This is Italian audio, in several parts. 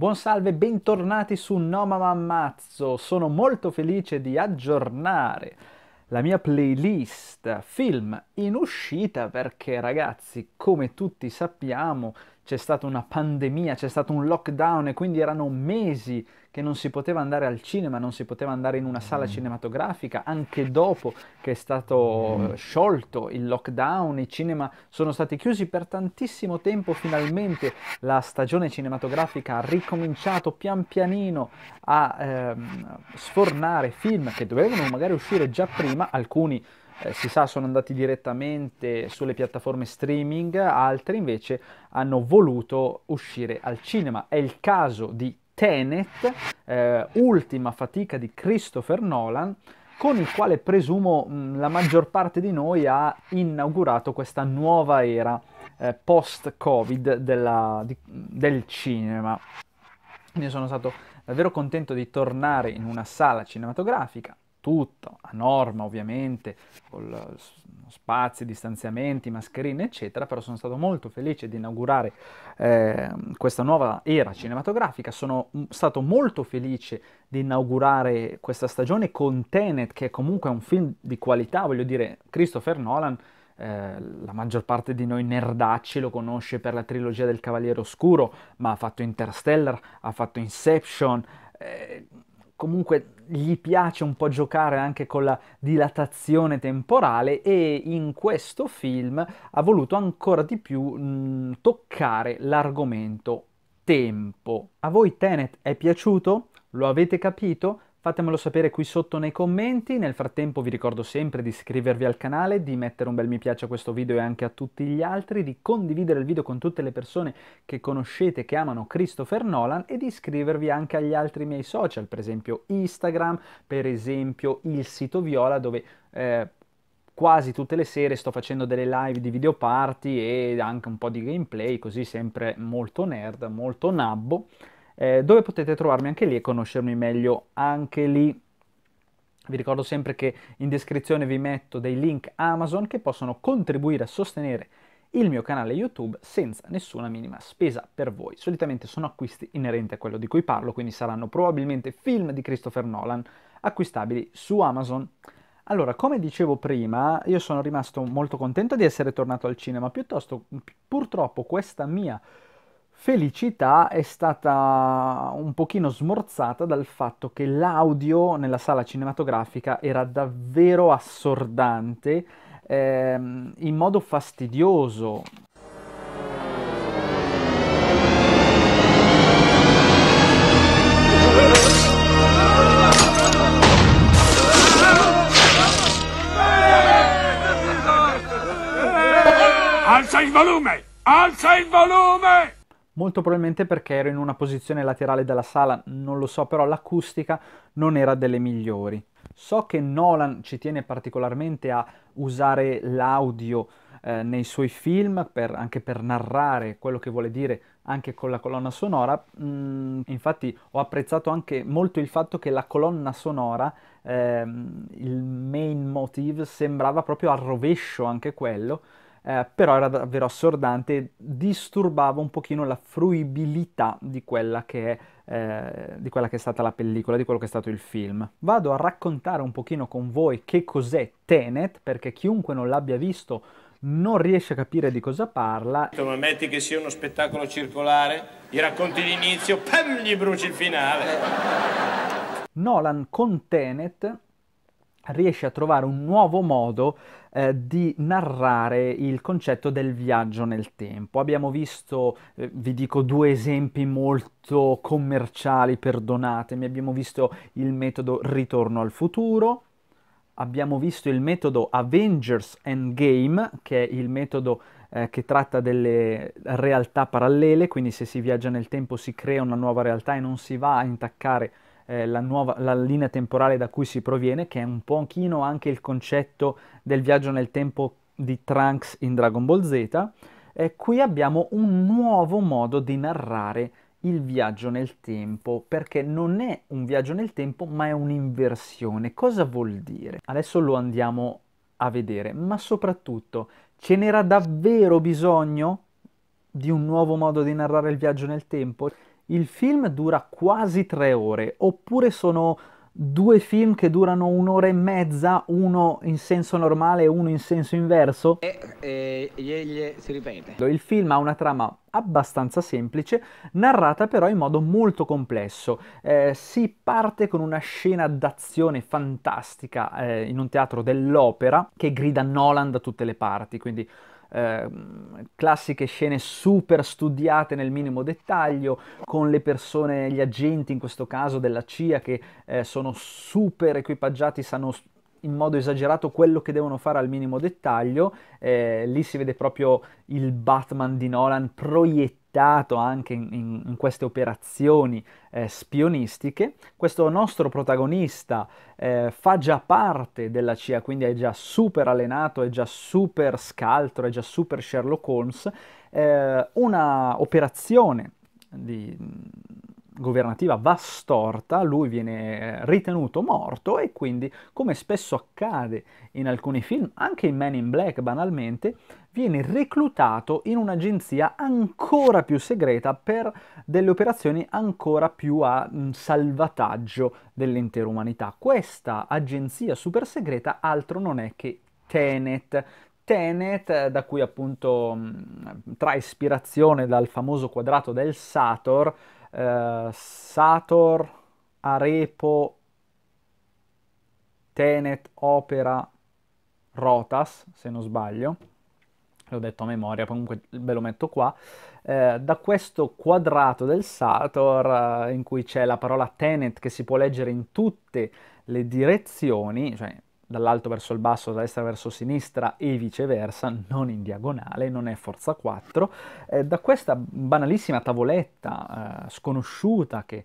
Buon salve, bentornati su No Mamma Ammazzo. Sono molto felice di aggiornare la mia playlist film in uscita perché ragazzi, come tutti sappiamo, c'è stata una pandemia, c'è stato un lockdown e quindi erano mesi che non si poteva andare al cinema, non si poteva andare in una sala cinematografica, anche dopo che è stato sciolto il lockdown, i cinema sono stati chiusi per tantissimo tempo, finalmente la stagione cinematografica ha ricominciato pian pianino a ehm, sfornare film che dovevano magari uscire già prima, alcuni eh, si sa sono andati direttamente sulle piattaforme streaming, altri invece hanno voluto uscire al cinema. È il caso di Tenet, eh, ultima fatica di Christopher Nolan, con il quale presumo mh, mm, la maggior parte di noi ha inaugurato questa nuova era eh, post-Covid della, di, del cinema. Io sono stato davvero contento di tornare in una sala cinematografica, tutto a norma ovviamente, con spazi, distanziamenti, mascherine eccetera, però sono stato molto felice di inaugurare eh, questa nuova era cinematografica, sono stato molto felice di inaugurare questa stagione con Tenet che è comunque un film di qualità, voglio dire Christopher Nolan eh, la maggior parte di noi nerdacci lo conosce per la trilogia del Cavaliere Oscuro, ma ha fatto Interstellar, ha fatto Inception, eh, comunque gli piace un po' giocare anche con la dilatazione temporale e in questo film ha voluto ancora di più mh, toccare l'argomento tempo. A voi Tenet è piaciuto? Lo avete capito? Fatemelo sapere qui sotto nei commenti, nel frattempo vi ricordo sempre di iscrivervi al canale, di mettere un bel mi piace a questo video e anche a tutti gli altri, di condividere il video con tutte le persone che conoscete che amano Christopher Nolan e di iscrivervi anche agli altri miei social, per esempio Instagram, per esempio il sito Viola dove... Eh, quasi tutte le sere sto facendo delle live di videoparty party e anche un po' di gameplay, così sempre molto nerd, molto nabbo eh, dove potete trovarmi anche lì e conoscermi meglio anche lì. Vi ricordo sempre che in descrizione vi metto dei link Amazon che possono contribuire a sostenere il mio canale YouTube senza nessuna minima spesa per voi. Solitamente sono acquisti inerenti a quello di cui parlo, quindi saranno probabilmente film di Christopher Nolan acquistabili su Amazon. Allora, come dicevo prima, io sono rimasto molto contento di essere tornato al cinema, piuttosto purtroppo questa mia felicità è stata un pochino smorzata dal fatto che l'audio nella sala cinematografica era davvero assordante, ehm, in modo fastidioso. Alza il volume! Alza il volume! molto probabilmente perché ero in una posizione laterale della sala, non lo so, però l'acustica non era delle migliori. So che Nolan ci tiene particolarmente a usare l'audio eh, nei suoi film, per, anche per narrare quello che vuole dire anche con la colonna sonora. Mm, infatti ho apprezzato anche molto il fatto che la colonna sonora, ehm, il main motive, sembrava proprio al rovescio anche quello, eh, però era davvero assordante, disturbava un pochino la fruibilità di quella che è eh, di quella che è stata la pellicola, di quello che è stato il film. Vado a raccontare un pochino con voi che cos'è Tenet, perché chiunque non l'abbia visto non riesce a capire di cosa parla. Ma metti che sia uno spettacolo circolare, gli racconti l'inizio, pam, gli bruci il finale. Nolan con Tenet riesce a trovare un nuovo modo eh, di narrare il concetto del viaggio nel tempo. Abbiamo visto, eh, vi dico due esempi molto commerciali, perdonatemi, abbiamo visto il metodo ritorno al futuro, abbiamo visto il metodo Avengers Endgame, che è il metodo eh, che tratta delle realtà parallele, quindi se si viaggia nel tempo si crea una nuova realtà e non si va a intaccare eh, la, nuova, la linea temporale da cui si proviene, che è un pochino anche il concetto del viaggio nel tempo di Trunks in Dragon Ball Z, eh, qui abbiamo un nuovo modo di narrare il viaggio nel tempo, perché non è un viaggio nel tempo, ma è un'inversione. Cosa vuol dire? Adesso lo andiamo a vedere, ma soprattutto ce n'era davvero bisogno di un nuovo modo di narrare il viaggio nel tempo? Il film dura quasi tre ore, oppure sono due film che durano un'ora e mezza, uno in senso normale e uno in senso inverso? E, e, e, si ripete. Il film ha una trama abbastanza semplice, narrata però in modo molto complesso. Eh, si parte con una scena d'azione fantastica eh, in un teatro dell'opera che grida Nolan da tutte le parti, quindi Ehm, classiche scene super studiate nel minimo dettaglio, con le persone, gli agenti in questo caso della CIA che eh, sono super equipaggiati, sanno in modo esagerato quello che devono fare al minimo dettaglio, eh, lì si vede proprio il Batman di Nolan proiettato aiutato anche in, in, in queste operazioni eh, spionistiche. Questo nostro protagonista eh, fa già parte della CIA, quindi è già super allenato, è già super scaltro, è già super Sherlock Holmes. Eh, una operazione di governativa va storta, lui viene eh, ritenuto morto e quindi, come spesso accade in alcuni film, anche in Men in Black banalmente, viene reclutato in un'agenzia ancora più segreta per delle operazioni ancora più a mm, salvataggio dell'intera umanità. Questa agenzia super segreta altro non è che Tenet, Tenet, eh, da cui appunto mm, trae ispirazione dal famoso quadrato del Sator, eh, Sator, Arepo, Tenet, Opera, Rotas, se non sbaglio, l'ho detto a memoria, comunque ve lo metto qua, eh, da questo quadrato del Sator eh, in cui c'è la parola Tenet che si può leggere in tutte le direzioni, cioè dall'alto verso il basso, da destra verso sinistra e viceversa, non in diagonale, non è forza 4. Eh, da questa banalissima tavoletta eh, sconosciuta che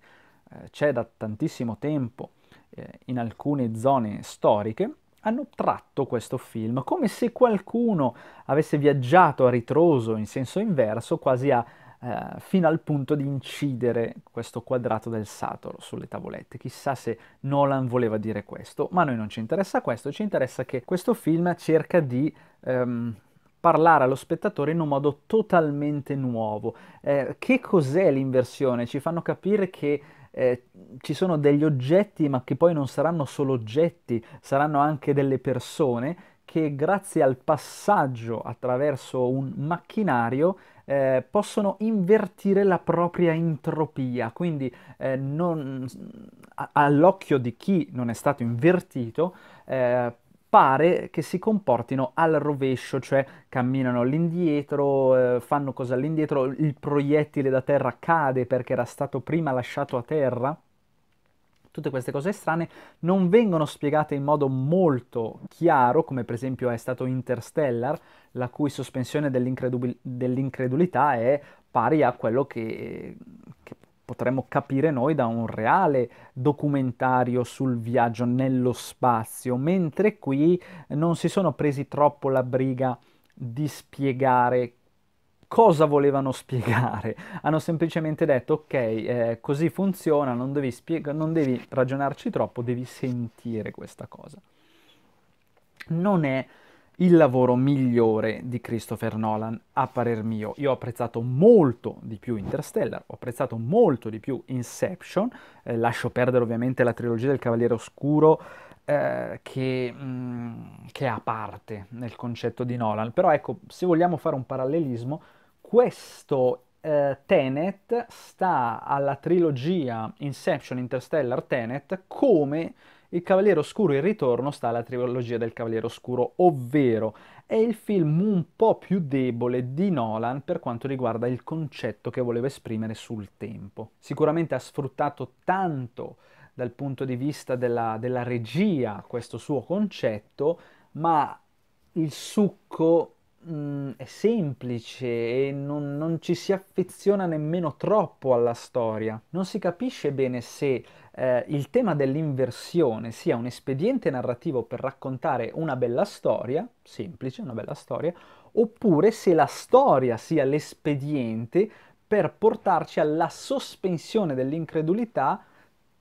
eh, c'è da tantissimo tempo eh, in alcune zone storiche, hanno tratto questo film come se qualcuno avesse viaggiato a ritroso in senso inverso, quasi a eh, fino al punto di incidere questo quadrato del Sator sulle tavolette. Chissà se Nolan voleva dire questo, ma a noi non ci interessa questo, ci interessa che questo film cerca di ehm, parlare allo spettatore in un modo totalmente nuovo. Eh, che cos'è l'inversione? Ci fanno capire che eh, ci sono degli oggetti, ma che poi non saranno solo oggetti, saranno anche delle persone che grazie al passaggio attraverso un macchinario eh, possono invertire la propria entropia, quindi eh, non, a, all'occhio di chi non è stato invertito eh, pare che si comportino al rovescio, cioè camminano all'indietro, eh, fanno cosa all'indietro, il proiettile da terra cade perché era stato prima lasciato a terra Tutte queste cose strane non vengono spiegate in modo molto chiaro, come per esempio è stato Interstellar, la cui sospensione dell'incredubil- dell'incredulità è pari a quello che, che potremmo capire noi da un reale documentario sul viaggio nello spazio, mentre qui non si sono presi troppo la briga di spiegare cosa volevano spiegare. Hanno semplicemente detto ok, eh, così funziona, non devi, spiega- non devi ragionarci troppo, devi sentire questa cosa. Non è il lavoro migliore di Christopher Nolan, a parer mio. Io ho apprezzato molto di più Interstellar, ho apprezzato molto di più Inception, eh, lascio perdere ovviamente la trilogia del Cavaliere Oscuro eh, che, mm, che è a parte nel concetto di Nolan, però ecco, se vogliamo fare un parallelismo, questo eh, Tenet sta alla trilogia Inception, Interstellar, Tenet come il Cavaliere Oscuro Il Ritorno sta alla trilogia del Cavaliere Oscuro, ovvero è il film un po' più debole di Nolan per quanto riguarda il concetto che voleva esprimere sul tempo. Sicuramente ha sfruttato tanto dal punto di vista della, della regia questo suo concetto, ma il succo mh, mm, è semplice e non, non, ci si affeziona nemmeno troppo alla storia. Non si capisce bene se eh, il tema dell'inversione sia un espediente narrativo per raccontare una bella storia, semplice, una bella storia, oppure se la storia sia l'espediente per portarci alla sospensione dell'incredulità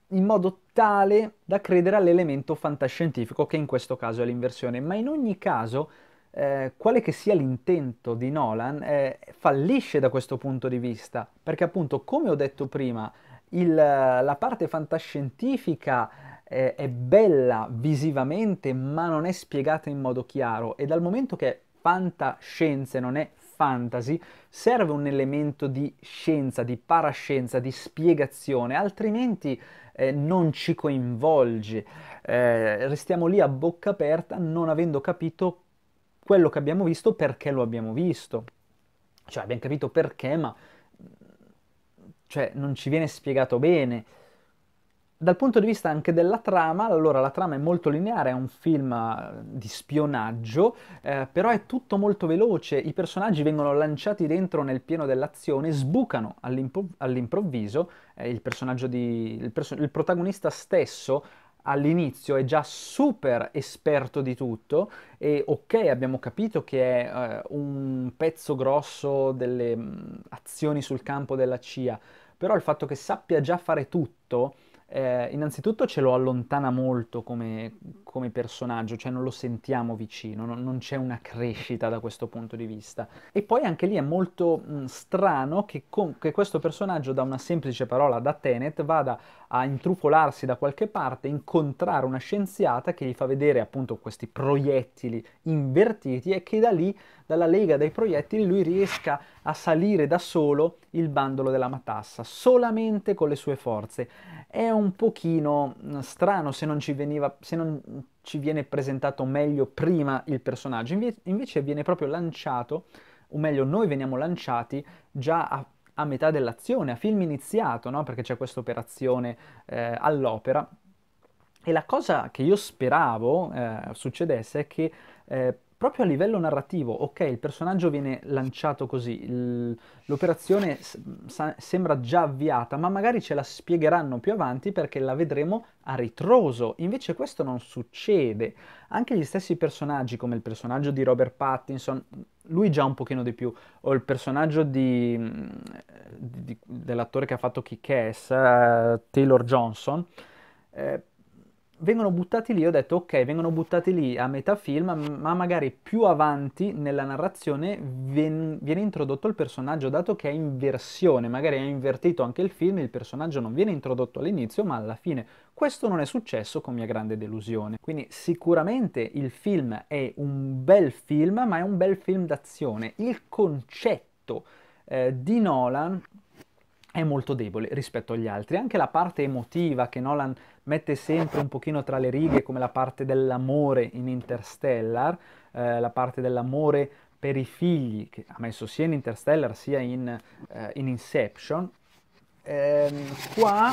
in modo tale da credere all'elemento fantascientifico che in questo caso è l'inversione, ma in ogni caso eh, quale che sia l'intento di Nolan, eh, fallisce da questo punto di vista, perché appunto, come ho detto prima, il, la parte fantascientifica eh, è bella visivamente, ma non è spiegata in modo chiaro e dal momento che fantascienze non è fantasy, serve un elemento di scienza, di parascienza, di spiegazione, altrimenti eh, non ci coinvolge. Eh, restiamo lì a bocca aperta non avendo capito quello che abbiamo visto perché lo abbiamo visto. Cioè abbiamo capito perché, ma cioè, non ci viene spiegato bene. Dal punto di vista anche della trama, allora la trama è molto lineare, è un film eh, di spionaggio, eh, però è tutto molto veloce, i personaggi vengono lanciati dentro nel pieno dell'azione, sbucano all'improvviso, eh, il, di, il, perso- il protagonista stesso all'inizio è già super esperto di tutto e ok abbiamo capito che è uh, un pezzo grosso delle mh, mm, azioni sul campo della CIA, però il fatto che sappia già fare tutto eh, innanzitutto ce lo allontana molto come, come personaggio, cioè non lo sentiamo vicino, non, non, c'è una crescita da questo punto di vista. E poi anche lì è molto mh, mm, strano che, con, che, questo personaggio da una semplice parola, da Tenet, vada a intrufolarsi da qualche parte, incontrare una scienziata che gli fa vedere appunto questi proiettili invertiti e che da lì, dalla lega dei proiettili, lui riesca a salire da solo il bandolo della matassa solamente con le sue forze. È un pochino mm, strano se non ci, veniva, se non ci viene presentato meglio prima il personaggio, Inve- invece viene proprio lanciato, o meglio noi veniamo lanciati già a, a metà dell'azione, a film iniziato, no? perché c'è questa operazione eh, all'opera. E la cosa che io speravo eh, succedesse è che eh, proprio a livello narrativo, ok, il personaggio viene lanciato così, il, l'operazione sa- sembra già avviata, ma magari ce la spiegheranno più avanti perché la vedremo a ritroso. Invece questo non succede. Anche gli stessi personaggi, come il personaggio di Robert Pattinson, lui già un pochino di più, o il personaggio di, di, di, dell'attore che ha fatto Kick-Ass, uh, Taylor Johnson, eh, vengono buttati lì, ho detto ok, vengono buttati lì a metà film, ma magari più avanti nella narrazione viene, viene introdotto il personaggio, dato che è inversione, magari è invertito anche il film, il personaggio non viene introdotto all'inizio, ma alla fine. Questo non è successo con mia grande delusione. Quindi sicuramente il film è un bel film, ma è un bel film d'azione. Il concetto eh, di Nolan è molto debole rispetto agli altri. Anche la parte emotiva che Nolan mette sempre un pochino tra le righe, come la parte dell'amore in Interstellar, eh, la parte dell'amore per i figli, che ha messo sia in Interstellar sia in, eh, in Inception, ehm, qua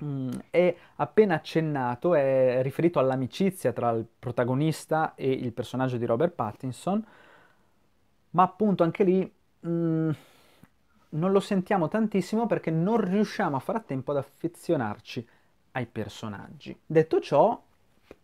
mh, mm, è appena accennato, è riferito all'amicizia tra il protagonista e il personaggio di Robert Pattinson, ma appunto anche lì... Mh, mm, non lo sentiamo tantissimo perché non riusciamo a fare a tempo ad affezionarci ai personaggi. Detto ciò,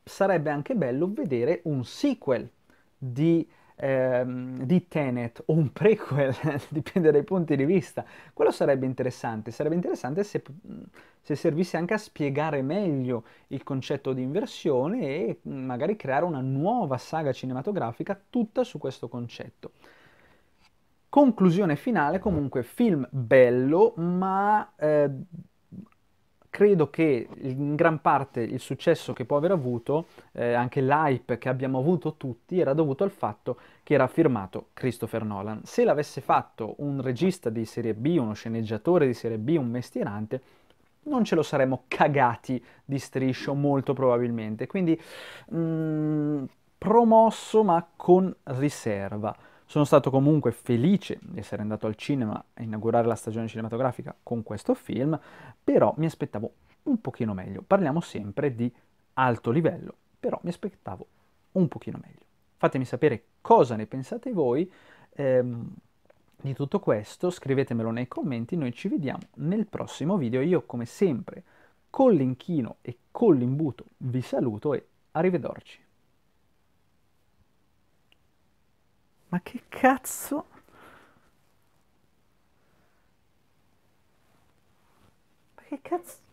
sarebbe anche bello vedere un sequel di, ehm, di Tenet o un prequel, dipende dai punti di vista. Quello sarebbe interessante, sarebbe interessante se, mm, se servisse anche a spiegare meglio il concetto di inversione e mm, magari creare una nuova saga cinematografica tutta su questo concetto. Conclusione finale, comunque film bello, ma eh, credo che in gran parte il successo che può aver avuto, eh, anche l'hype che abbiamo avuto tutti, era dovuto al fatto che era firmato Christopher Nolan. Se l'avesse fatto un regista di serie B, uno sceneggiatore di serie B, un mestierante, non ce lo saremmo cagati di striscio molto probabilmente. Quindi mh, mm, promosso ma con riserva. Sono stato comunque felice di essere andato al cinema a inaugurare la stagione cinematografica con questo film, però mi aspettavo un pochino meglio. Parliamo sempre di alto livello, però mi aspettavo un pochino meglio. Fatemi sapere cosa ne pensate voi ehm, di tutto questo, scrivetemelo nei commenti, noi ci vediamo nel prossimo video. Io come sempre con l'inchino e con l'imbuto vi saluto e arrivederci. Ma che cazzo? Ma che cazzo?